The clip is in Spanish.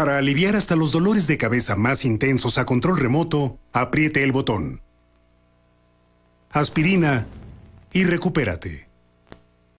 Para aliviar hasta los dolores de cabeza más intensos a control remoto, apriete el botón. Aspirina y recupérate.